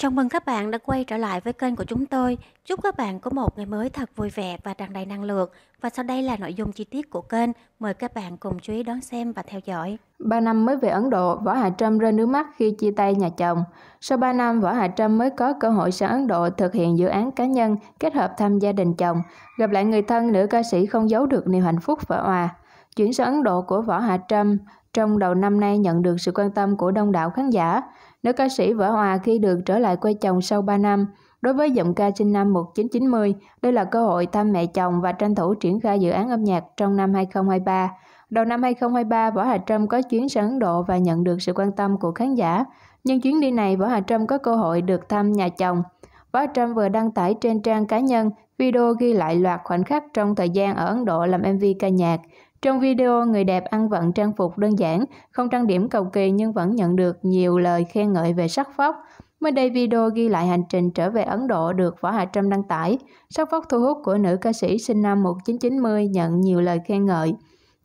Chào mừng các bạn đã quay trở lại với kênh của chúng tôi. Chúc các bạn có một ngày mới thật vui vẻ và tràn đầy năng lượng. Và sau đây là nội dung chi tiết của kênh. Mời các bạn cùng chú ý đón xem và theo dõi. 3 năm mới về Ấn Độ, Võ Hạ Trâm rơi nước mắt khi chia tay nhà chồng. Sau 3 năm, Võ Hạ Trâm mới có cơ hội sang Ấn Độ thực hiện dự án cá nhân kết hợp thăm gia đình chồng. Gặp lại người thân, nữ ca sĩ không giấu được niềm hạnh phúc vỡ hòa. Chuyển sang Ấn Độ của Võ Hạ Trâm trong đầu năm nay nhận được sự quan tâm của đông đảo khán giả. Nữ ca sĩ vỡ hòa khi được trở lại quê chồng sau 3 năm. Đối với giọng ca sinh năm 1990, đây là cơ hội thăm mẹ chồng và tranh thủ triển khai dự án âm nhạc trong năm 2023. Đầu năm 2023, Võ Hà Trâm có chuyến sang Ấn Độ và nhận được sự quan tâm của khán giả. Nhưng chuyến đi này, Võ Hà Trâm có cơ hội được thăm nhà chồng. Võ Hà Trâm vừa đăng tải trên trang cá nhân video ghi lại loạt khoảnh khắc trong thời gian ở Ấn Độ làm MV ca nhạc. Trong video, người đẹp ăn vận trang phục đơn giản, không trang điểm cầu kỳ nhưng vẫn nhận được nhiều lời khen ngợi về sắc phóc. Mới đây video ghi lại hành trình trở về Ấn Độ được Võ Hạ Trâm đăng tải. Sắc phóc thu hút của nữ ca sĩ sinh năm 1990 nhận nhiều lời khen ngợi.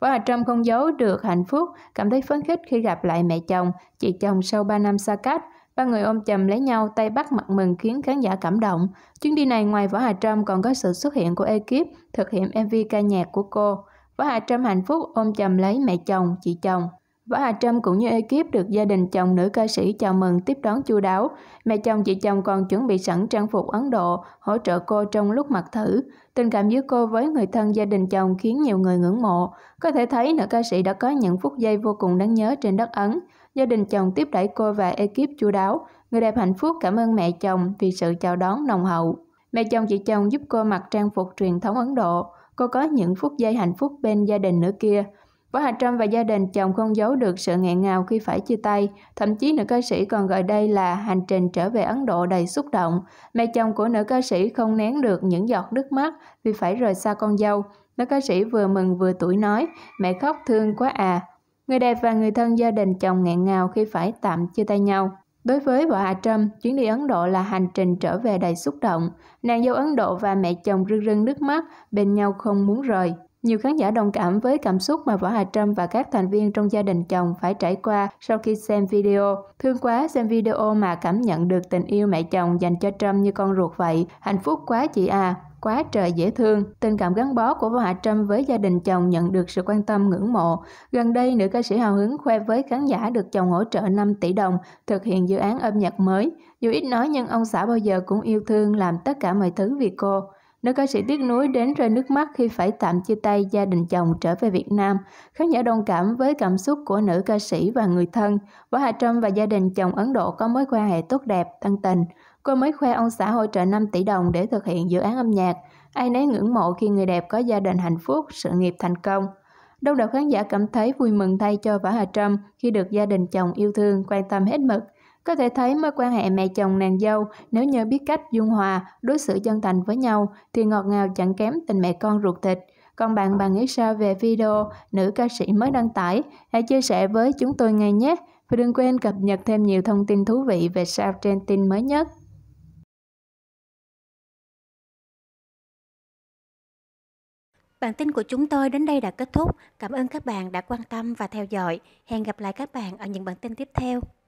Võ Hạ Trâm không giấu được hạnh phúc, cảm thấy phấn khích khi gặp lại mẹ chồng, chị chồng sau 3 năm xa cách. Ba người ôm chầm lấy nhau, tay bắt mặt mừng khiến khán giả cảm động. Chuyến đi này ngoài Võ Hà Trâm còn có sự xuất hiện của ekip thực hiện MV ca nhạc của cô. Võ Hà Trâm hạnh phúc ôm chầm lấy mẹ chồng, chị chồng. Võ Hà Trâm cũng như ekip được gia đình chồng nữ ca sĩ chào mừng tiếp đón chu đáo. Mẹ chồng chị chồng còn chuẩn bị sẵn trang phục Ấn Độ, hỗ trợ cô trong lúc mặc thử. Tình cảm giữa cô với người thân gia đình chồng khiến nhiều người ngưỡng mộ. Có thể thấy nữ ca sĩ đã có những phút giây vô cùng đáng nhớ trên đất Ấn. Gia đình chồng tiếp đẩy cô và ekip chu đáo. Người đẹp hạnh phúc cảm ơn mẹ chồng vì sự chào đón nồng hậu. Mẹ chồng chị chồng giúp cô mặc trang phục truyền thống Ấn Độ cô có những phút giây hạnh phúc bên gia đình nữa kia. Võ Hà Trâm và gia đình chồng không giấu được sự nghẹn ngào khi phải chia tay, thậm chí nữ ca sĩ còn gọi đây là hành trình trở về Ấn Độ đầy xúc động. Mẹ chồng của nữ ca sĩ không nén được những giọt nước mắt vì phải rời xa con dâu. Nữ ca sĩ vừa mừng vừa tuổi nói, mẹ khóc thương quá à. Người đẹp và người thân gia đình chồng nghẹn ngào khi phải tạm chia tay nhau. Đối với vợ Hà Trâm, chuyến đi Ấn Độ là hành trình trở về đầy xúc động. Nàng dâu Ấn Độ và mẹ chồng rưng rưng nước mắt, bên nhau không muốn rời. Nhiều khán giả đồng cảm với cảm xúc mà Võ Hà Trâm và các thành viên trong gia đình chồng phải trải qua sau khi xem video. Thương quá xem video mà cảm nhận được tình yêu mẹ chồng dành cho Trâm như con ruột vậy. Hạnh phúc quá chị à quá trời dễ thương. Tình cảm gắn bó của Võ Hạ Trâm với gia đình chồng nhận được sự quan tâm ngưỡng mộ. Gần đây, nữ ca sĩ hào hứng khoe với khán giả được chồng hỗ trợ 5 tỷ đồng thực hiện dự án âm nhạc mới. Dù ít nói nhưng ông xã bao giờ cũng yêu thương làm tất cả mọi thứ vì cô. Nữ ca sĩ tiếc nuối đến rơi nước mắt khi phải tạm chia tay gia đình chồng trở về Việt Nam. Khán giả đồng cảm với cảm xúc của nữ ca sĩ và người thân. Võ Hà Trâm và gia đình chồng Ấn Độ có mối quan hệ tốt đẹp, thân tình. Cô mới khoe ông xã hỗ trợ 5 tỷ đồng để thực hiện dự án âm nhạc. Ai nấy ngưỡng mộ khi người đẹp có gia đình hạnh phúc, sự nghiệp thành công. Đông đảo khán giả cảm thấy vui mừng thay cho Võ Hà Trâm khi được gia đình chồng yêu thương, quan tâm hết mực. Có thể thấy mối quan hệ mẹ chồng nàng dâu nếu như biết cách dung hòa, đối xử chân thành với nhau thì ngọt ngào chẳng kém tình mẹ con ruột thịt. Còn bạn bạn nghĩ sao về video nữ ca sĩ mới đăng tải? Hãy chia sẻ với chúng tôi ngay nhé. Và đừng quên cập nhật thêm nhiều thông tin thú vị về sao trên tin mới nhất. Bản tin của chúng tôi đến đây đã kết thúc. Cảm ơn các bạn đã quan tâm và theo dõi. Hẹn gặp lại các bạn ở những bản tin tiếp theo.